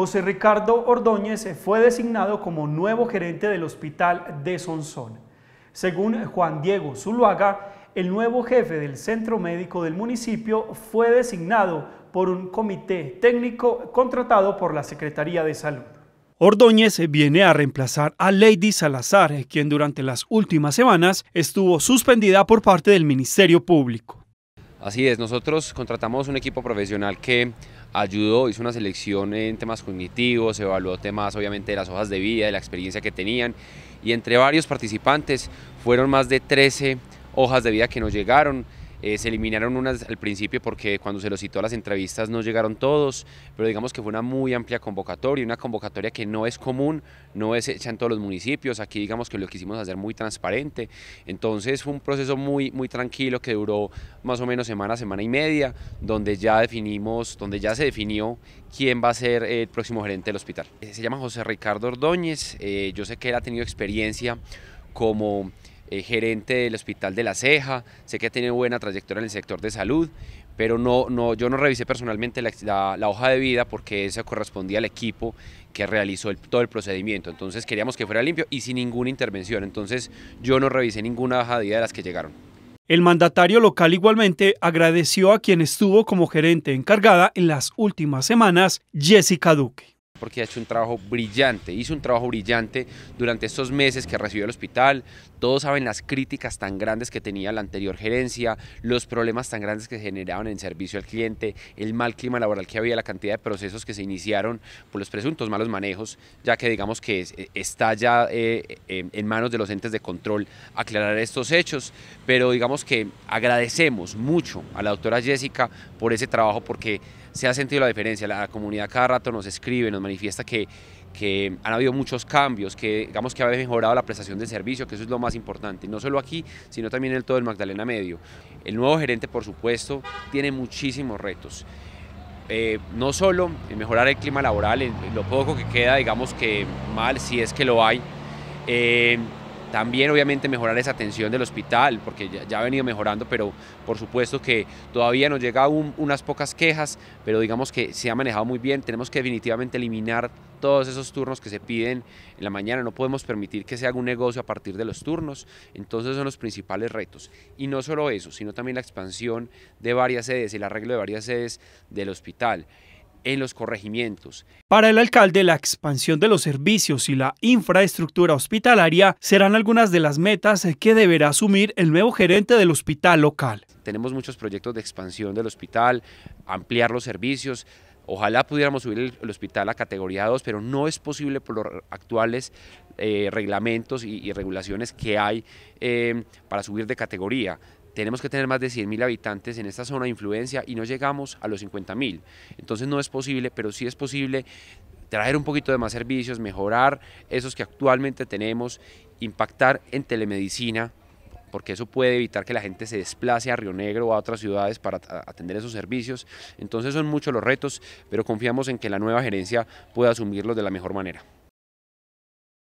José Ricardo Ordóñez fue designado como nuevo gerente del Hospital de Sonsón. Según Juan Diego Zuluaga, el nuevo jefe del centro médico del municipio fue designado por un comité técnico contratado por la Secretaría de Salud. Ordóñez viene a reemplazar a Lady Salazar, quien durante las últimas semanas estuvo suspendida por parte del Ministerio Público. Así es, nosotros contratamos un equipo profesional que ayudó, hizo una selección en temas cognitivos, evaluó temas obviamente de las hojas de vida, de la experiencia que tenían y entre varios participantes fueron más de 13 hojas de vida que nos llegaron eh, se eliminaron unas al principio porque cuando se los citó a las entrevistas no llegaron todos, pero digamos que fue una muy amplia convocatoria, una convocatoria que no es común, no es hecha en todos los municipios, aquí digamos que lo quisimos hacer muy transparente, entonces fue un proceso muy, muy tranquilo que duró más o menos semana, semana y media, donde ya definimos, donde ya se definió quién va a ser el próximo gerente del hospital. Eh, se llama José Ricardo Ordóñez, eh, yo sé que él ha tenido experiencia como eh, gerente del Hospital de la Ceja, sé que ha tenido buena trayectoria en el sector de salud, pero no, no, yo no revisé personalmente la, hoja de vida porque esa correspondía al equipo que realizó todo el procedimiento. Entonces queríamos que fuera limpio y sin ninguna intervención. Entonces yo no revisé ninguna hoja de vida de las que llegaron. El mandatario local igualmente agradeció a quien estuvo como gerente encargada en las últimas semanas, Jessica Duque porque ha hecho un trabajo brillante, hizo un trabajo brillante durante estos meses que recibió el hospital, todos saben las críticas tan grandes que tenía la anterior gerencia, los problemas tan grandes que generaban en servicio al cliente, el mal clima laboral que había, la cantidad de procesos que se iniciaron por los presuntos malos manejos, ya que digamos que eh, está ya eh, en manos de los entes de control aclarar estos hechos, pero digamos que agradecemos mucho a la doctora Jessica por ese trabajo porque se ha sentido la diferencia. La comunidad cada rato nos escribe, nos manifiesta que, que han habido muchos cambios, que digamos que ha mejorado la prestación del servicio, que eso es lo más importante, no solo aquí, sino también en todo el Magdalena Medio. El nuevo gerente, por supuesto, tiene muchísimos retos. Eh, no solo en mejorar el clima laboral, en lo poco que queda, digamos que mal, si es que lo hay, eh, también obviamente mejorar esa atención del hospital, porque ya, ha venido mejorando, pero por supuesto que todavía nos llega unas pocas quejas, pero digamos que se ha manejado muy bien. Tenemos que definitivamente eliminar todos esos turnos que se piden en la mañana. No podemos permitir que se haga un negocio a partir de los turnos. Entonces son los principales retos. Y no solo eso, sino también la expansión de varias sedes, el arreglo de varias sedes del hospital en los corregimientos. Para el alcalde, la expansión de los servicios y la infraestructura hospitalaria serán algunas de las metas que deberá asumir el nuevo gerente del hospital local. Tenemos muchos proyectos de expansión del hospital, ampliar los servicios, Ojalá pudiéramos subir el, hospital a categoría 2, pero no es posible por los actuales eh, reglamentos y, regulaciones que hay eh, para subir de categoría tenemos que tener más de 100.000 habitantes en esta zona de influencia y no llegamos a los 50.000. Entonces no es posible, pero sí es posible traer un poquito de más servicios, mejorar esos que actualmente tenemos, impactar en telemedicina, porque eso puede evitar que la gente se desplace a Río Negro o a otras ciudades para atender esos servicios. Entonces son muchos los retos, pero confiamos en que la nueva gerencia pueda asumirlos de la mejor manera.